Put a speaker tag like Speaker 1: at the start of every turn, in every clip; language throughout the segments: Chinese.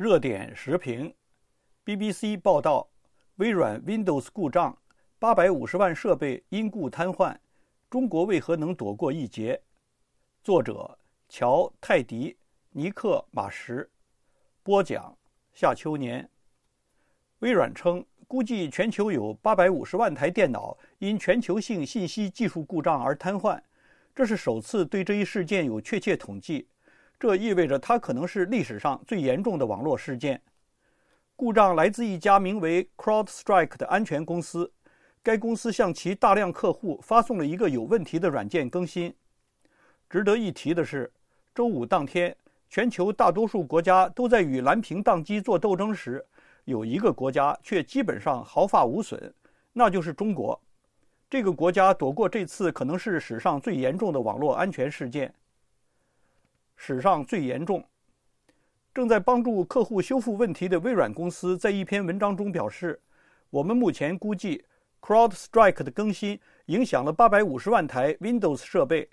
Speaker 1: 热点时评，BBC 报道，微软 Windows 故障，八百五十万设备因故瘫痪，中国为何能躲过一劫？作者：乔·泰迪·尼克马什，播讲：夏秋年。微软称，估计全球有八百五十万台电脑因全球性信息技术故障而瘫痪，这是首次对这一事件有确切统计。这意味着它可能是历史上最严重的网络事件。故障来自一家名为 CrowdStrike 的安全公司，该公司向其大量客户发送了一个有问题的软件更新。值得一提的是，周五当天，全球大多数国家都在与蓝屏宕机做斗争时，有一个国家却基本上毫发无损，那就是中国。这个国家躲过这次可能是史上最严重的网络安全事件。史上最严重，正在帮助客户修复问题的微软公司在一篇文章中表示：“我们目前估计，CrowdStrike 的更新影响了850万台 Windows 设备。”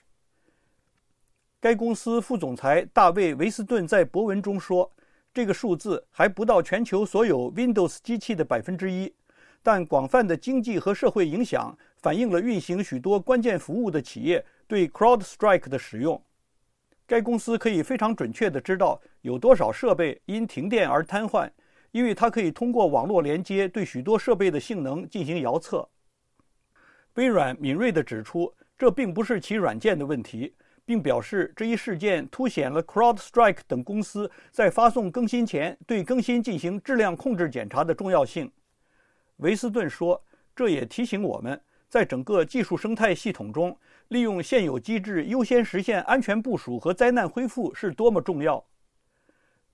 Speaker 1: 该公司副总裁大卫·维斯顿在博文中说：“这个数字还不到全球所有 Windows 机器的百分之一，但广泛的经济和社会影响反映了运行许多关键服务的企业对 CrowdStrike 的使用。”该公司可以非常准确地知道有多少设备因停电而瘫痪，因为它可以通过网络连接对许多设备的性能进行遥测。微软敏锐地指出，这并不是其软件的问题，并表示这一事件凸显了 Crowdstrike 等公司在发送更新前对更新进行质量控制检查的重要性。维斯顿说：“这也提醒我们在整个技术生态系统中。”利用现有机制优先实现安全部署和灾难恢复是多么重要。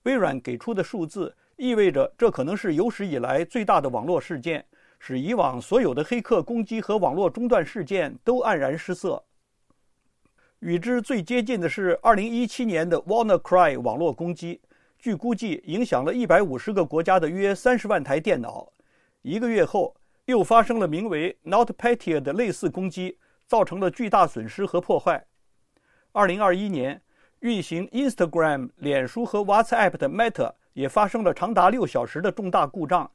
Speaker 1: 微软给出的数字意味着这可能是有史以来最大的网络事件，使以往所有的黑客攻击和网络中断事件都黯然失色。与之最接近的是2017年的 WannaCry 网络攻击，据估计影响了一百五十个国家的约三十万台电脑。一个月后，又发生了名为 NotPetya 的类似攻击。造成了巨大损失和破坏。2021年，运行 Instagram、脸书和 WhatsApp 的 Meta 也发生了长达六小时的重大故障，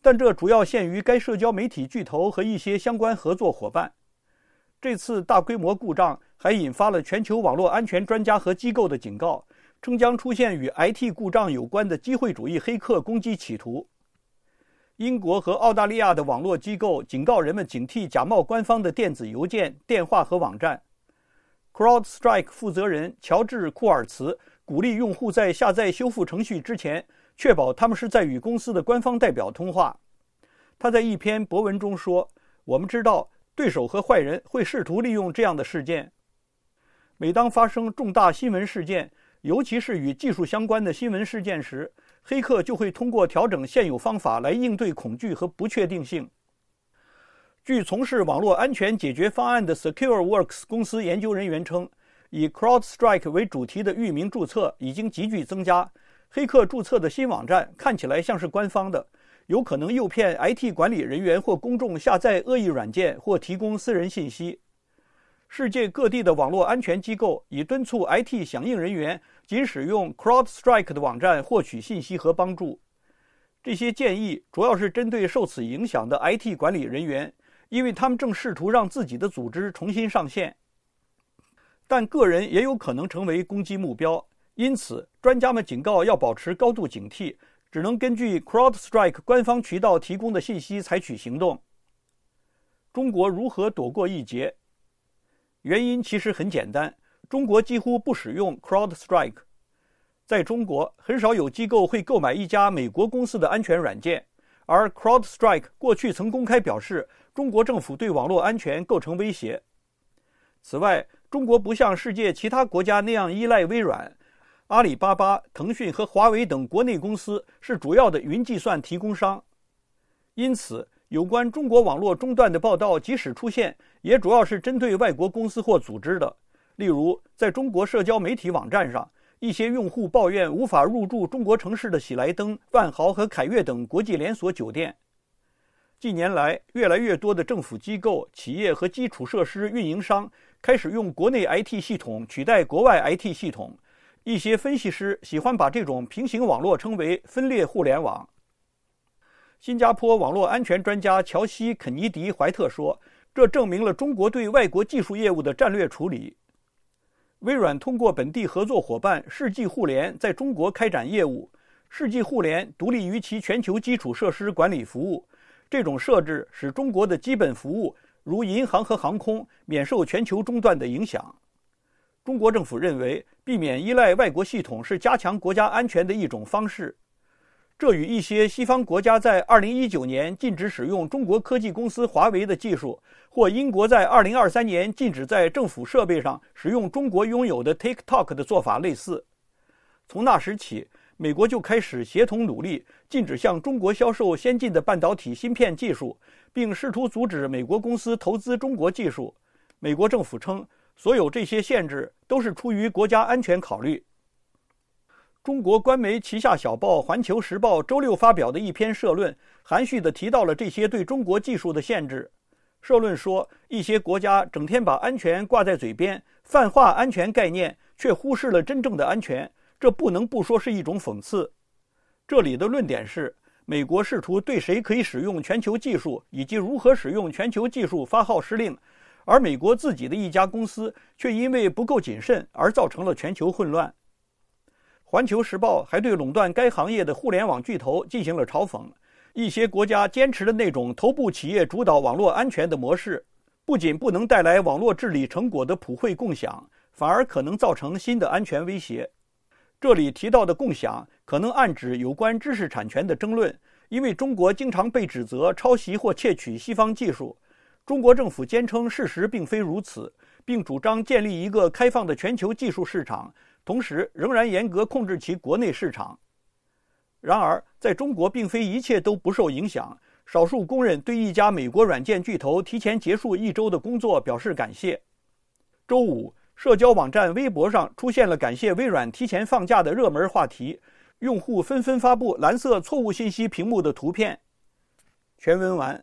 Speaker 1: 但这主要限于该社交媒体巨头和一些相关合作伙伴。这次大规模故障还引发了全球网络安全专家和机构的警告，称将出现与 IT 故障有关的机会主义黑客攻击企图。英国和澳大利亚的网络机构警告人们警惕假冒官方的电子邮件、电话和网站。CrowdStrike 负责人乔治·库尔茨鼓励用户在下载修复程序之前，确保他们是在与公司的官方代表通话。他在一篇博文中说：“我们知道对手和坏人会试图利用这样的事件。每当发生重大新闻事件，尤其是与技术相关的新闻事件时，”黑客就会通过调整现有方法来应对恐惧和不确定性。据从事网络安全解决方案的 SecureWorks 公司研究人员称，以 “Crowdstrike” 为主题的域名注册已经急剧增加。黑客注册的新网站看起来像是官方的，有可能诱骗 IT 管理人员或公众下载恶意软件或提供私人信息。世界各地的网络安全机构已敦促 IT 响应人员仅使用 Crowdstrike 的网站获取信息和帮助。这些建议主要是针对受此影响的 IT 管理人员，因为他们正试图让自己的组织重新上线。但个人也有可能成为攻击目标，因此专家们警告要保持高度警惕，只能根据 Crowdstrike 官方渠道提供的信息采取行动。中国如何躲过一劫？原因其实很简单：中国几乎不使用 CrowdStrike。在中国，很少有机构会购买一家美国公司的安全软件。而 CrowdStrike 过去曾公开表示，中国政府对网络安全构成威胁。此外，中国不像世界其他国家那样依赖微软、阿里巴巴、腾讯和华为等国内公司是主要的云计算提供商，因此。有关中国网络中断的报道，即使出现，也主要是针对外国公司或组织的。例如，在中国社交媒体网站上，一些用户抱怨无法入住中国城市的喜来登、万豪和凯悦等国际连锁酒店。近年来，越来越多的政府机构、企业和基础设施运营商开始用国内 IT 系统取代国外 IT 系统。一些分析师喜欢把这种平行网络称为“分裂互联网”。新加坡网络安全专家乔西·肯尼迪·怀特说：“这证明了中国对外国技术业务的战略处理。微软通过本地合作伙伴世纪互联在中国开展业务。世纪互联独立于其全球基础设施管理服务。这种设置使中国的基本服务，如银行和航空，免受全球中断的影响。中国政府认为，避免依赖外国系统是加强国家安全的一种方式。”这与一些西方国家在2019年禁止使用中国科技公司华为的技术，或英国在2023年禁止在政府设备上使用中国拥有的 TikTok 的做法类似。从那时起，美国就开始协同努力，禁止向中国销售先进的半导体芯片技术，并试图阻止美国公司投资中国技术。美国政府称，所有这些限制都是出于国家安全考虑。中国官媒旗下小报《环球时报》周六发表的一篇社论，含蓄地提到了这些对中国技术的限制。社论说，一些国家整天把安全挂在嘴边，泛化安全概念，却忽视了真正的安全，这不能不说是一种讽刺。这里的论点是，美国试图对谁可以使用全球技术以及如何使用全球技术发号施令，而美国自己的一家公司却因为不够谨慎而造成了全球混乱。《环球时报》还对垄断该行业的互联网巨头进行了嘲讽。一些国家坚持的那种头部企业主导网络安全的模式，不仅不能带来网络治理成果的普惠共享，反而可能造成新的安全威胁。这里提到的“共享”可能暗指有关知识产权的争论，因为中国经常被指责抄袭或窃取西方技术。中国政府坚称事实并非如此，并主张建立一个开放的全球技术市场。同时，仍然严格控制其国内市场。然而，在中国，并非一切都不受影响。少数工人对一家美国软件巨头提前结束一周的工作表示感谢。周五，社交网站微博上出现了“感谢微软提前放假”的热门话题，用户纷纷发布蓝色错误信息屏幕的图片。全文完。